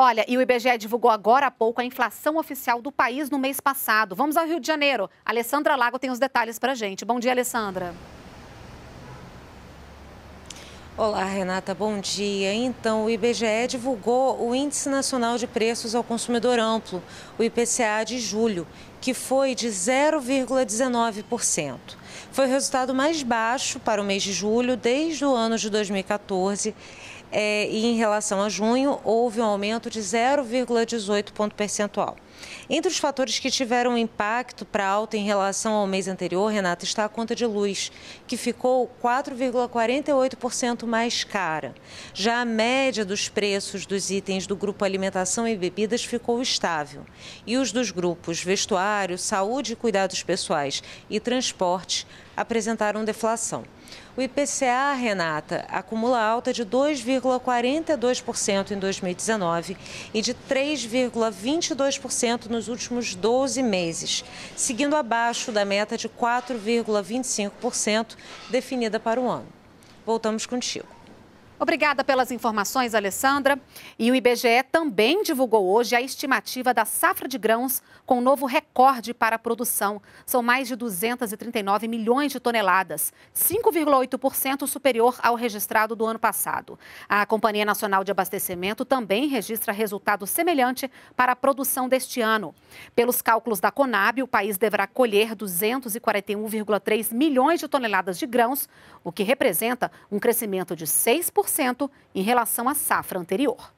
Olha, e o IBGE divulgou agora há pouco a inflação oficial do país no mês passado. Vamos ao Rio de Janeiro. Alessandra Lago tem os detalhes para gente. Bom dia, Alessandra. Olá, Renata, bom dia. Então, o IBGE divulgou o Índice Nacional de Preços ao Consumidor Amplo, o IPCA de julho, que foi de 0,19%. Foi o resultado mais baixo para o mês de julho desde o ano de 2014. É, e em relação a junho, houve um aumento de 0,18 ponto percentual. Entre os fatores que tiveram impacto para alta em relação ao mês anterior, Renata, está a conta de luz, que ficou 4,48% mais cara. Já a média dos preços dos itens do grupo alimentação e bebidas ficou estável. E os dos grupos vestuário, Salário, saúde e cuidados pessoais e transporte apresentaram deflação. O IPCA, Renata, acumula alta de 2,42% em 2019 e de 3,22% nos últimos 12 meses, seguindo abaixo da meta de 4,25% definida para o ano. Voltamos contigo. Obrigada pelas informações, Alessandra. E o IBGE também divulgou hoje a estimativa da safra de grãos com um novo recorde para a produção. São mais de 239 milhões de toneladas, 5,8% superior ao registrado do ano passado. A Companhia Nacional de Abastecimento também registra resultado semelhante para a produção deste ano. Pelos cálculos da Conab, o país deverá colher 241,3 milhões de toneladas de grãos, o que representa um crescimento de 6% em relação à safra anterior.